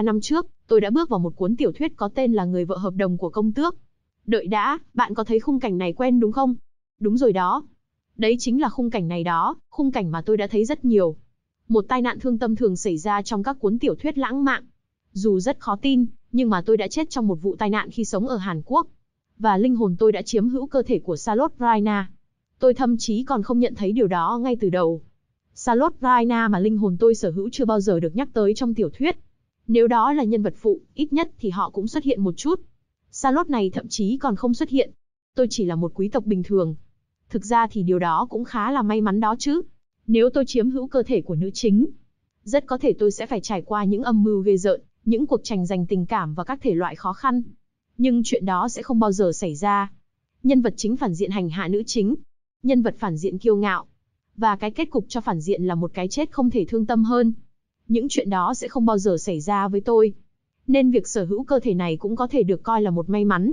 3 năm trước, tôi đã bước vào một cuốn tiểu thuyết có tên là Người vợ hợp đồng của công tước. Đợi đã, bạn có thấy khung cảnh này quen đúng không? Đúng rồi đó. Đấy chính là khung cảnh này đó, khung cảnh mà tôi đã thấy rất nhiều. Một tai nạn thương tâm thường xảy ra trong các cuốn tiểu thuyết lãng mạn. Dù rất khó tin, nhưng mà tôi đã chết trong một vụ tai nạn khi sống ở Hàn Quốc. Và linh hồn tôi đã chiếm hữu cơ thể của Charlotte Raina. Tôi thậm chí còn không nhận thấy điều đó ngay từ đầu. Charlotte Raina mà linh hồn tôi sở hữu chưa bao giờ được nhắc tới trong tiểu thuyết nếu đó là nhân vật phụ, ít nhất thì họ cũng xuất hiện một chút. Salot này thậm chí còn không xuất hiện. Tôi chỉ là một quý tộc bình thường. Thực ra thì điều đó cũng khá là may mắn đó chứ. Nếu tôi chiếm hữu cơ thể của nữ chính, rất có thể tôi sẽ phải trải qua những âm mưu ghê rợn, những cuộc tranh giành tình cảm và các thể loại khó khăn. Nhưng chuyện đó sẽ không bao giờ xảy ra. Nhân vật chính phản diện hành hạ nữ chính, nhân vật phản diện kiêu ngạo, và cái kết cục cho phản diện là một cái chết không thể thương tâm hơn những chuyện đó sẽ không bao giờ xảy ra với tôi. Nên việc sở hữu cơ thể này cũng có thể được coi là một may mắn.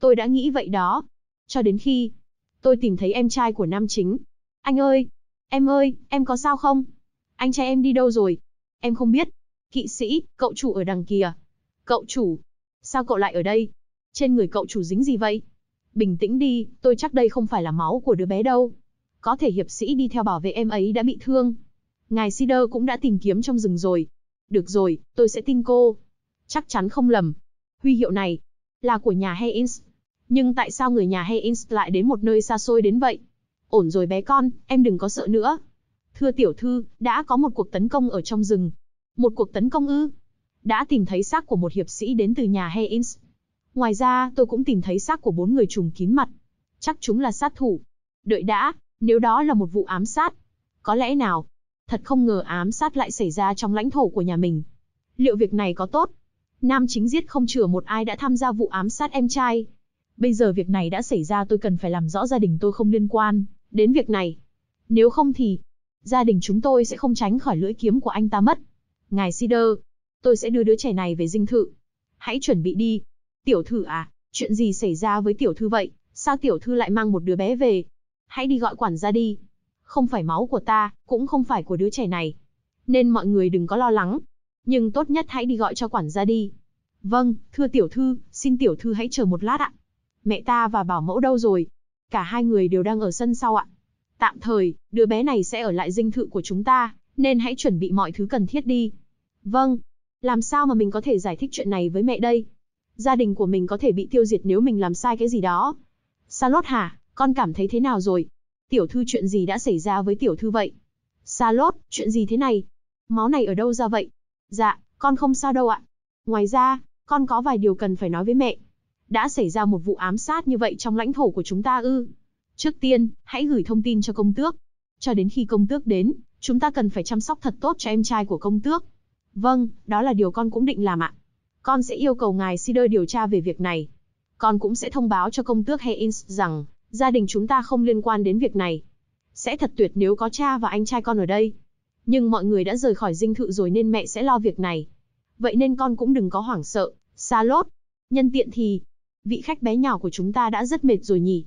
Tôi đã nghĩ vậy đó. Cho đến khi tôi tìm thấy em trai của nam chính. Anh ơi! Em ơi, em có sao không? Anh trai em đi đâu rồi? Em không biết. Kỵ sĩ, cậu chủ ở đằng kia. Cậu chủ? Sao cậu lại ở đây? Trên người cậu chủ dính gì vậy? Bình tĩnh đi, tôi chắc đây không phải là máu của đứa bé đâu. Có thể hiệp sĩ đi theo bảo vệ em ấy đã bị thương, Ngài Sider cũng đã tìm kiếm trong rừng rồi. Được rồi, tôi sẽ tin cô. Chắc chắn không lầm. Huy hiệu này là của nhà Haynes. Nhưng tại sao người nhà Haynes lại đến một nơi xa xôi đến vậy? Ổn rồi bé con, em đừng có sợ nữa. Thưa tiểu thư, đã có một cuộc tấn công ở trong rừng. Một cuộc tấn công ư? Đã tìm thấy xác của một hiệp sĩ đến từ nhà Haynes. Ngoài ra, tôi cũng tìm thấy xác của bốn người trùng kín mặt. Chắc chúng là sát thủ. Đợi đã, nếu đó là một vụ ám sát. Có lẽ nào, thật không ngờ ám sát lại xảy ra trong lãnh thổ của nhà mình. Liệu việc này có tốt? Nam chính giết không chừa một ai đã tham gia vụ ám sát em trai. Bây giờ việc này đã xảy ra tôi cần phải làm rõ gia đình tôi không liên quan đến việc này. Nếu không thì, gia đình chúng tôi sẽ không tránh khỏi lưỡi kiếm của anh ta mất. Ngài Sider, tôi sẽ đưa đứa trẻ này về dinh thự. Hãy chuẩn bị đi. Tiểu thư à, chuyện gì xảy ra với tiểu thư vậy? Sao tiểu thư lại mang một đứa bé về? Hãy đi gọi quản gia đi không phải máu của ta, cũng không phải của đứa trẻ này. Nên mọi người đừng có lo lắng. Nhưng tốt nhất hãy đi gọi cho quản gia đi. Vâng, thưa tiểu thư, xin tiểu thư hãy chờ một lát ạ. Mẹ ta và bảo mẫu đâu rồi? Cả hai người đều đang ở sân sau ạ. Tạm thời, đứa bé này sẽ ở lại dinh thự của chúng ta, nên hãy chuẩn bị mọi thứ cần thiết đi. Vâng, làm sao mà mình có thể giải thích chuyện này với mẹ đây? Gia đình của mình có thể bị tiêu diệt nếu mình làm sai cái gì đó. Salốt hả, con cảm thấy thế nào rồi? tiểu thư chuyện gì đã xảy ra với tiểu thư vậy? Sa lốt, chuyện gì thế này? Máu này ở đâu ra vậy? Dạ, con không sao đâu ạ. Ngoài ra, con có vài điều cần phải nói với mẹ. Đã xảy ra một vụ ám sát như vậy trong lãnh thổ của chúng ta ư. Trước tiên, hãy gửi thông tin cho công tước. Cho đến khi công tước đến, chúng ta cần phải chăm sóc thật tốt cho em trai của công tước. Vâng, đó là điều con cũng định làm ạ. Con sẽ yêu cầu ngài Sider điều tra về việc này. Con cũng sẽ thông báo cho công tước Haynes rằng gia đình chúng ta không liên quan đến việc này. Sẽ thật tuyệt nếu có cha và anh trai con ở đây. Nhưng mọi người đã rời khỏi dinh thự rồi nên mẹ sẽ lo việc này. Vậy nên con cũng đừng có hoảng sợ, xa lốt. Nhân tiện thì, vị khách bé nhỏ của chúng ta đã rất mệt rồi nhỉ.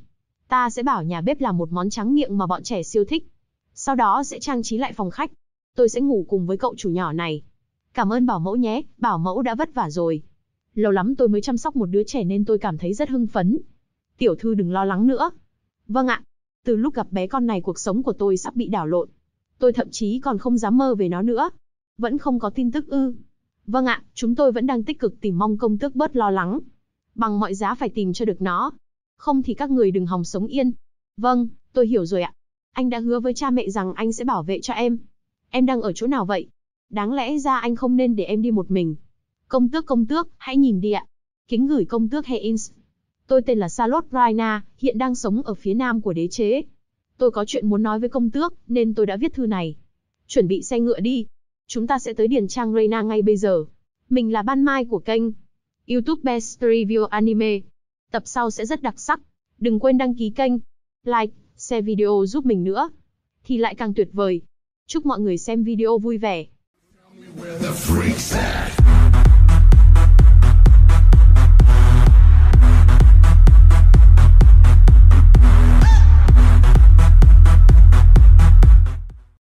Ta sẽ bảo nhà bếp làm một món trắng miệng mà bọn trẻ siêu thích. Sau đó sẽ trang trí lại phòng khách. Tôi sẽ ngủ cùng với cậu chủ nhỏ này. Cảm ơn bảo mẫu nhé, bảo mẫu đã vất vả rồi. Lâu lắm tôi mới chăm sóc một đứa trẻ nên tôi cảm thấy rất hưng phấn, tiểu thư đừng lo lắng nữa. Vâng ạ, từ lúc gặp bé con này cuộc sống của tôi sắp bị đảo lộn. Tôi thậm chí còn không dám mơ về nó nữa. Vẫn không có tin tức ư. Vâng ạ, chúng tôi vẫn đang tích cực tìm mong công tước bớt lo lắng. Bằng mọi giá phải tìm cho được nó. Không thì các người đừng hòng sống yên. Vâng, tôi hiểu rồi ạ. Anh đã hứa với cha mẹ rằng anh sẽ bảo vệ cho em. Em đang ở chỗ nào vậy? Đáng lẽ ra anh không nên để em đi một mình. Công tước công tước, hãy nhìn đi ạ. Kính gửi công tước Haynes. Tôi tên là Salot Raina, hiện đang sống ở phía nam của đế chế. Tôi có chuyện muốn nói với công tước, nên tôi đã viết thư này. Chuẩn bị xe ngựa đi. Chúng ta sẽ tới Điền Trang Reina ngay bây giờ. Mình là ban mai của kênh. Youtube Best Review Anime. Tập sau sẽ rất đặc sắc. Đừng quên đăng ký kênh, like, share video giúp mình nữa. Thì lại càng tuyệt vời. Chúc mọi người xem video vui vẻ.